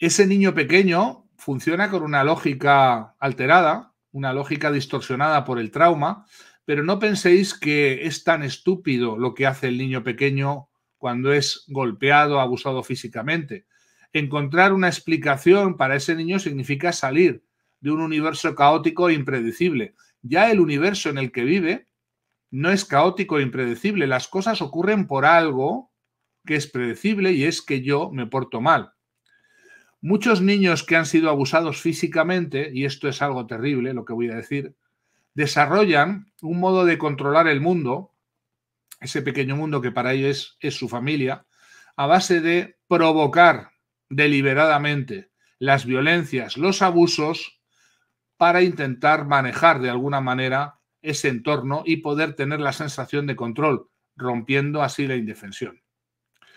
ese niño pequeño funciona con una lógica alterada, una lógica distorsionada por el trauma, pero no penséis que es tan estúpido lo que hace el niño pequeño cuando es golpeado, abusado físicamente. Encontrar una explicación para ese niño significa salir de un universo caótico e impredecible. Ya el universo en el que vive no es caótico e impredecible. Las cosas ocurren por algo que es predecible y es que yo me porto mal. Muchos niños que han sido abusados físicamente, y esto es algo terrible lo que voy a decir, desarrollan un modo de controlar el mundo, ese pequeño mundo que para ellos es, su familia, a base de provocar deliberadamente las violencias, los abusos, para intentar manejar de alguna manera ese entorno y poder tener la sensación de control, rompiendo así la indefensión.